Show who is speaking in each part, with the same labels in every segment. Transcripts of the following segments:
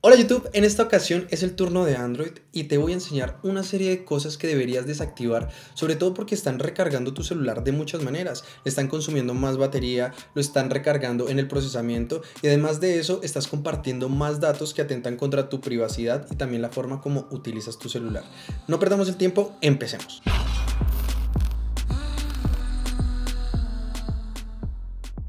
Speaker 1: Hola YouTube, en esta ocasión es el turno de Android y te voy a enseñar una serie de cosas que deberías desactivar, sobre todo porque están recargando tu celular de muchas maneras, están consumiendo más batería, lo están recargando en el procesamiento y además de eso estás compartiendo más datos que atentan contra tu privacidad y también la forma como utilizas tu celular. No perdamos el tiempo, empecemos.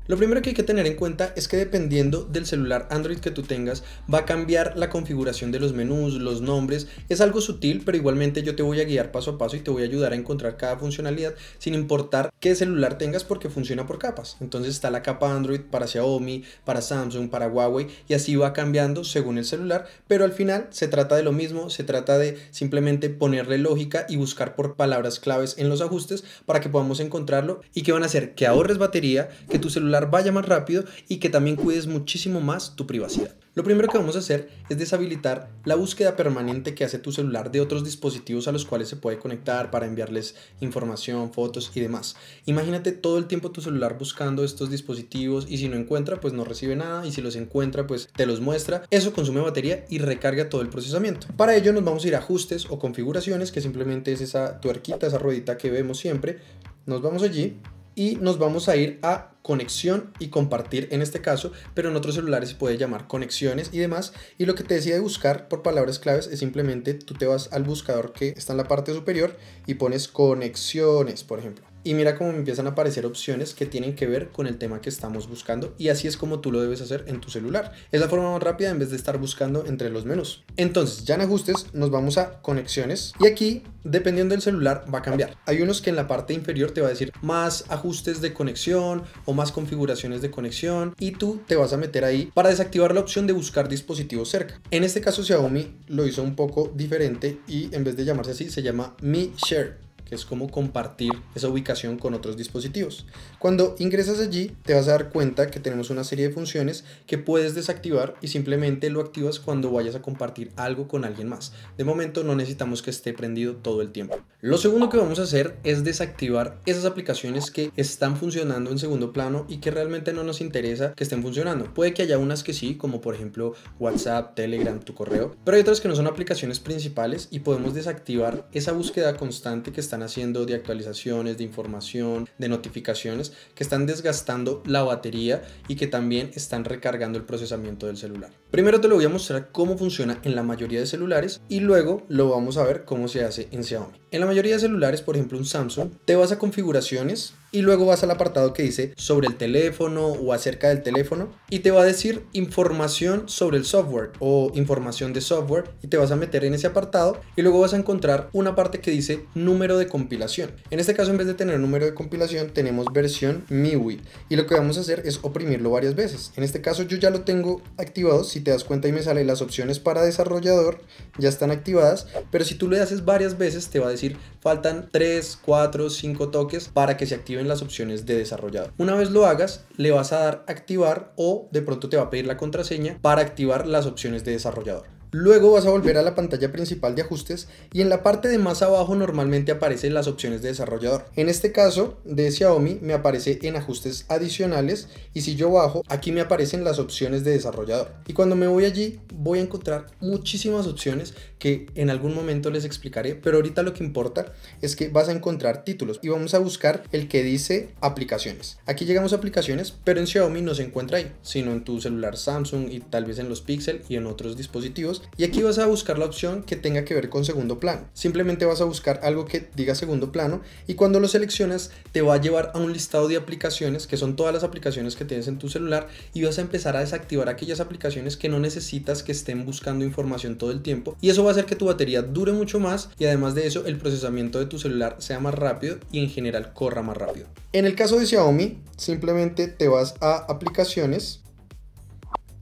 Speaker 1: Lo primero que hay que tener en cuenta es que dependiendo del celular Android que tú tengas, va a cambiar la configuración de los menús, los nombres. Es algo sutil, pero igualmente yo te voy a guiar paso a paso y te voy a ayudar a encontrar cada funcionalidad sin importar qué celular tengas porque funciona por capas. Entonces está la capa Android para Xiaomi, para Samsung, para Huawei y así va cambiando según el celular, pero al final se trata de lo mismo, se trata de simplemente ponerle lógica y buscar por palabras claves en los ajustes para que podamos encontrarlo y que van a hacer que ahorres batería, que tu celular vaya más rápido y que también cuides muchísimo más tu privacidad. Lo primero que vamos a hacer es deshabilitar la búsqueda permanente que hace tu celular de otros dispositivos a los cuales se puede conectar para enviarles información, fotos y demás. Imagínate todo el tiempo tu celular buscando estos dispositivos y si no encuentra pues no recibe nada y si los encuentra pues te los muestra. Eso consume batería y recarga todo el procesamiento. Para ello nos vamos a ir a ajustes o configuraciones que simplemente es esa tuerquita, esa ruedita que vemos siempre. Nos vamos allí y nos vamos a ir a conexión y compartir en este caso, pero en otros celulares se puede llamar conexiones y demás. Y lo que te decía de buscar por palabras claves es simplemente tú te vas al buscador que está en la parte superior y pones conexiones, por ejemplo. Y mira cómo empiezan a aparecer opciones que tienen que ver con el tema que estamos buscando y así es como tú lo debes hacer en tu celular. Es la forma más rápida en vez de estar buscando entre los menús. Entonces, ya en ajustes nos vamos a conexiones y aquí, dependiendo del celular, va a cambiar. Hay unos que en la parte inferior te va a decir más ajustes de conexión o más configuraciones de conexión y tú te vas a meter ahí para desactivar la opción de buscar dispositivos cerca. En este caso Xiaomi lo hizo un poco diferente y en vez de llamarse así se llama Mi Share que es como compartir esa ubicación con otros dispositivos. Cuando ingresas allí, te vas a dar cuenta que tenemos una serie de funciones que puedes desactivar y simplemente lo activas cuando vayas a compartir algo con alguien más. De momento no necesitamos que esté prendido todo el tiempo. Lo segundo que vamos a hacer es desactivar esas aplicaciones que están funcionando en segundo plano y que realmente no nos interesa que estén funcionando. Puede que haya unas que sí, como por ejemplo WhatsApp, Telegram, tu correo, pero hay otras que no son aplicaciones principales y podemos desactivar esa búsqueda constante que están haciendo de actualizaciones, de información, de notificaciones, que están desgastando la batería y que también están recargando el procesamiento del celular. Primero te lo voy a mostrar cómo funciona en la mayoría de celulares y luego lo vamos a ver cómo se hace en Xiaomi. En la mayoría de celulares, por ejemplo un Samsung, te vas a configuraciones, y luego vas al apartado que dice sobre el teléfono o acerca del teléfono y te va a decir información sobre el software o información de software y te vas a meter en ese apartado y luego vas a encontrar una parte que dice número de compilación. En este caso en vez de tener número de compilación tenemos versión MIUI y lo que vamos a hacer es oprimirlo varias veces. En este caso yo ya lo tengo activado, si te das cuenta y me sale las opciones para desarrollador ya están activadas, pero si tú le haces varias veces te va a decir faltan 3, 4, 5 toques para que se active las opciones de desarrollador. Una vez lo hagas, le vas a dar activar o de pronto te va a pedir la contraseña para activar las opciones de desarrollador. Luego vas a volver a la pantalla principal de ajustes y en la parte de más abajo normalmente aparecen las opciones de desarrollador. En este caso de Xiaomi me aparece en ajustes adicionales y si yo bajo aquí me aparecen las opciones de desarrollador. Y cuando me voy allí voy a encontrar muchísimas opciones que en algún momento les explicaré, pero ahorita lo que importa es que vas a encontrar títulos y vamos a buscar el que dice aplicaciones. Aquí llegamos a aplicaciones, pero en Xiaomi no se encuentra ahí, sino en tu celular Samsung y tal vez en los Pixel y en otros dispositivos y aquí vas a buscar la opción que tenga que ver con segundo plano. Simplemente vas a buscar algo que diga segundo plano y cuando lo seleccionas te va a llevar a un listado de aplicaciones que son todas las aplicaciones que tienes en tu celular y vas a empezar a desactivar aquellas aplicaciones que no necesitas que estén buscando información todo el tiempo y eso va a hacer que tu batería dure mucho más y además de eso el procesamiento de tu celular sea más rápido y en general corra más rápido. En el caso de Xiaomi simplemente te vas a aplicaciones,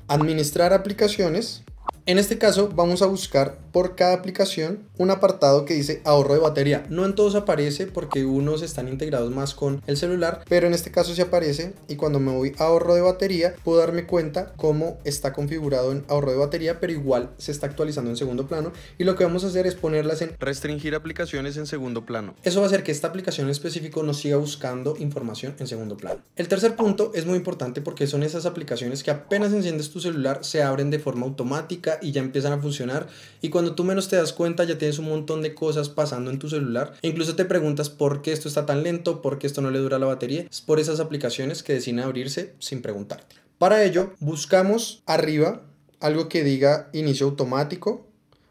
Speaker 1: administrar aplicaciones en este caso vamos a buscar cada aplicación un apartado que dice ahorro de batería. No en todos aparece porque unos están integrados más con el celular, pero en este caso sí aparece y cuando me voy a ahorro de batería puedo darme cuenta cómo está configurado en ahorro de batería, pero igual se está actualizando en segundo plano y lo que vamos a hacer es ponerlas en restringir aplicaciones en segundo plano. Eso va a hacer que esta aplicación en específico no siga buscando información en segundo plano. El tercer punto es muy importante porque son esas aplicaciones que apenas enciendes tu celular se abren de forma automática y ya empiezan a funcionar y cuando tú menos te das cuenta ya tienes un montón de cosas pasando en tu celular. E incluso te preguntas por qué esto está tan lento, por qué esto no le dura la batería. Es por esas aplicaciones que deciden abrirse sin preguntarte. Para ello, buscamos arriba algo que diga inicio automático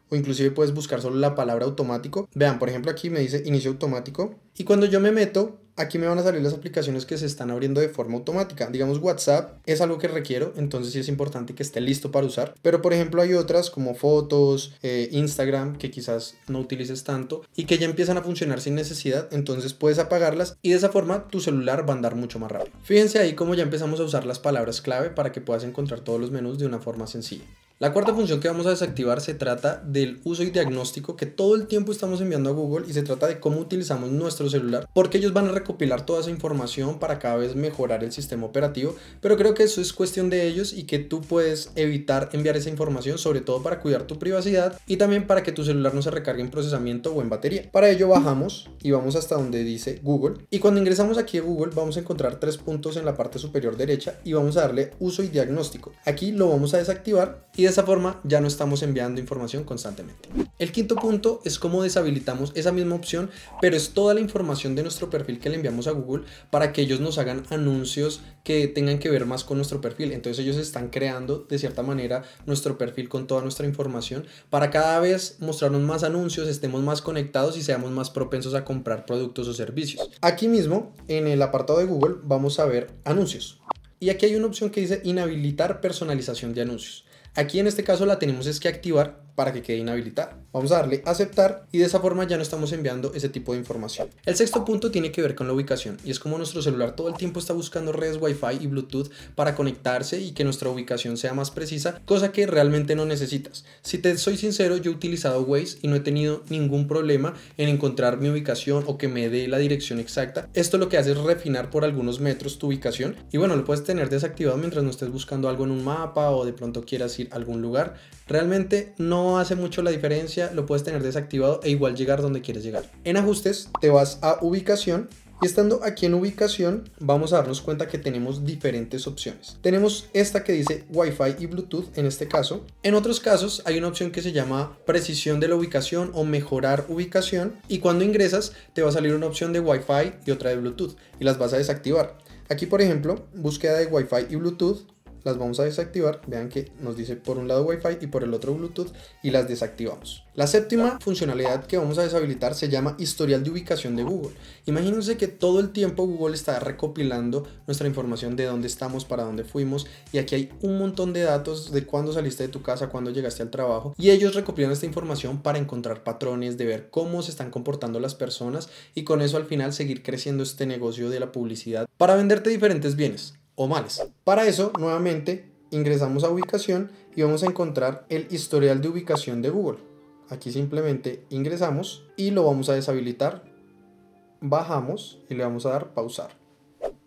Speaker 1: o inclusive puedes buscar solo la palabra automático. Vean, por ejemplo, aquí me dice inicio automático y cuando yo me meto Aquí me van a salir las aplicaciones que se están abriendo de forma automática. Digamos WhatsApp es algo que requiero, entonces sí es importante que esté listo para usar. Pero por ejemplo hay otras como fotos, eh, Instagram, que quizás no utilices tanto y que ya empiezan a funcionar sin necesidad, entonces puedes apagarlas y de esa forma tu celular va a andar mucho más rápido. Fíjense ahí cómo ya empezamos a usar las palabras clave para que puedas encontrar todos los menús de una forma sencilla. La cuarta función que vamos a desactivar se trata del uso y diagnóstico que todo el tiempo estamos enviando a Google y se trata de cómo utilizamos nuestro celular, porque ellos van a recopilar toda esa información para cada vez mejorar el sistema operativo, pero creo que eso es cuestión de ellos y que tú puedes evitar enviar esa información, sobre todo para cuidar tu privacidad y también para que tu celular no se recargue en procesamiento o en batería. Para ello bajamos y vamos hasta donde dice Google y cuando ingresamos aquí a Google vamos a encontrar tres puntos en la parte superior derecha y vamos a darle uso y diagnóstico. Aquí lo vamos a desactivar y de esa forma ya no estamos enviando información constantemente. El quinto punto es cómo deshabilitamos esa misma opción, pero es toda la información de nuestro perfil que le enviamos a Google para que ellos nos hagan anuncios que tengan que ver más con nuestro perfil. Entonces ellos están creando de cierta manera nuestro perfil con toda nuestra información para cada vez mostrarnos más anuncios, estemos más conectados y seamos más propensos a comprar productos o servicios. Aquí mismo, en el apartado de Google, vamos a ver anuncios. Y aquí hay una opción que dice inhabilitar personalización de anuncios. Aquí en este caso la tenemos es que activar para que quede inhabilitada. Vamos a darle aceptar y de esa forma ya no estamos enviando ese tipo de información. El sexto punto tiene que ver con la ubicación y es como nuestro celular todo el tiempo está buscando redes Wi-Fi y Bluetooth para conectarse y que nuestra ubicación sea más precisa, cosa que realmente no necesitas. Si te soy sincero, yo he utilizado Waze y no he tenido ningún problema en encontrar mi ubicación o que me dé la dirección exacta. Esto lo que hace es refinar por algunos metros tu ubicación y bueno, lo puedes tener desactivado mientras no estés buscando algo en un mapa o de pronto quieras ir a algún lugar. Realmente no hace mucho la diferencia, lo puedes tener desactivado e igual llegar donde quieres llegar. En ajustes te vas a ubicación y estando aquí en ubicación, vamos a darnos cuenta que tenemos diferentes opciones. Tenemos esta que dice Wi-Fi y Bluetooth en este caso. En otros casos hay una opción que se llama precisión de la ubicación o mejorar ubicación. Y cuando ingresas te va a salir una opción de Wi-Fi y otra de Bluetooth y las vas a desactivar. Aquí por ejemplo, búsqueda de Wi-Fi y Bluetooth las vamos a desactivar. Vean que nos dice por un lado Wi-Fi y por el otro Bluetooth y las desactivamos. La séptima funcionalidad que vamos a deshabilitar se llama historial de ubicación de Google. Imagínense que todo el tiempo Google está recopilando nuestra información de dónde estamos, para dónde fuimos y aquí hay un montón de datos de cuándo saliste de tu casa, cuándo llegaste al trabajo y ellos recopilan esta información para encontrar patrones, de ver cómo se están comportando las personas y con eso al final seguir creciendo este negocio de la publicidad para venderte diferentes bienes males. Para eso, nuevamente, ingresamos a ubicación y vamos a encontrar el historial de ubicación de Google. Aquí simplemente ingresamos y lo vamos a deshabilitar. Bajamos y le vamos a dar pausar.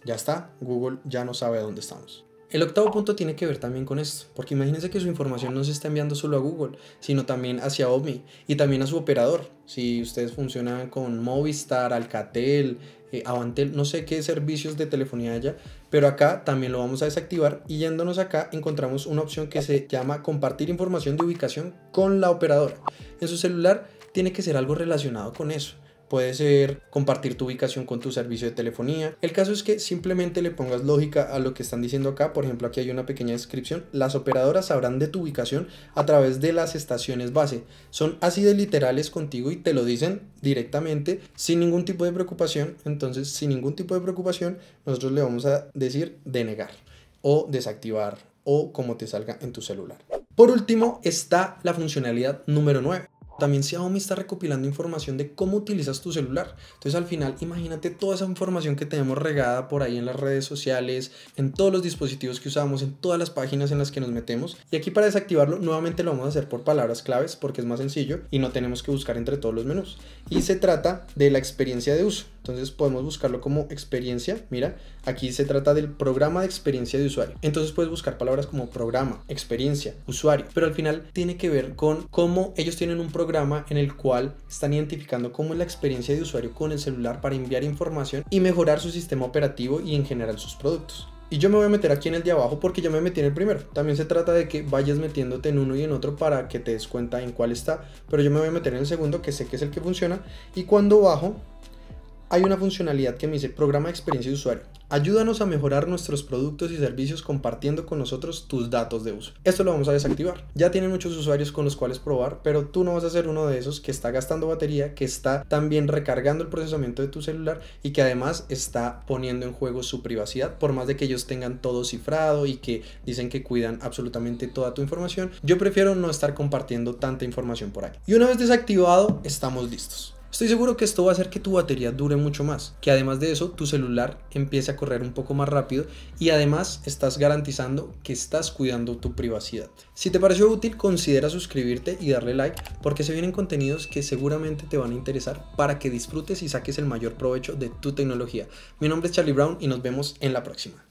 Speaker 1: Ya está, Google ya no sabe dónde estamos. El octavo punto tiene que ver también con esto, porque imagínense que su información no se está enviando solo a Google, sino también hacia Omi y también a su operador. Si ustedes funcionan con Movistar, Alcatel, eh, Avantel, no sé qué servicios de telefonía haya, pero acá también lo vamos a desactivar y yéndonos acá encontramos una opción que se llama compartir información de ubicación con la operadora. En su celular tiene que ser algo relacionado con eso puede ser compartir tu ubicación con tu servicio de telefonía. El caso es que simplemente le pongas lógica a lo que están diciendo acá. Por ejemplo, aquí hay una pequeña descripción. Las operadoras sabrán de tu ubicación a través de las estaciones base. Son así de literales contigo y te lo dicen directamente sin ningún tipo de preocupación. Entonces, sin ningún tipo de preocupación, nosotros le vamos a decir denegar o desactivar o como te salga en tu celular. Por último está la funcionalidad número 9 también Xiaomi está recopilando información de cómo utilizas tu celular. Entonces al final imagínate toda esa información que tenemos regada por ahí en las redes sociales, en todos los dispositivos que usamos, en todas las páginas en las que nos metemos. Y aquí para desactivarlo nuevamente lo vamos a hacer por palabras claves porque es más sencillo y no tenemos que buscar entre todos los menús. Y se trata de la experiencia de uso. Entonces podemos buscarlo como experiencia. Mira, aquí se trata del programa de experiencia de usuario. Entonces puedes buscar palabras como programa, experiencia, usuario. Pero al final tiene que ver con cómo ellos tienen un programa en el cual están identificando cómo es la experiencia de usuario con el celular para enviar información y mejorar su sistema operativo y en general sus productos. Y yo me voy a meter aquí en el de abajo porque yo me metí en el primero. También se trata de que vayas metiéndote en uno y en otro para que te des cuenta en cuál está. Pero yo me voy a meter en el segundo que sé que es el que funciona. Y cuando bajo, hay una funcionalidad que me dice programa de experiencia de usuario. Ayúdanos a mejorar nuestros productos y servicios compartiendo con nosotros tus datos de uso. Esto lo vamos a desactivar. Ya tienen muchos usuarios con los cuales probar, pero tú no vas a ser uno de esos que está gastando batería, que está también recargando el procesamiento de tu celular y que además está poniendo en juego su privacidad, por más de que ellos tengan todo cifrado y que dicen que cuidan absolutamente toda tu información. Yo prefiero no estar compartiendo tanta información por ahí. Y una vez desactivado, estamos listos. Estoy seguro que esto va a hacer que tu batería dure mucho más, que además de eso tu celular empiece a correr un poco más rápido y además estás garantizando que estás cuidando tu privacidad. Si te pareció útil, considera suscribirte y darle like porque se vienen contenidos que seguramente te van a interesar para que disfrutes y saques el mayor provecho de tu tecnología. Mi nombre es Charlie Brown y nos vemos en la próxima.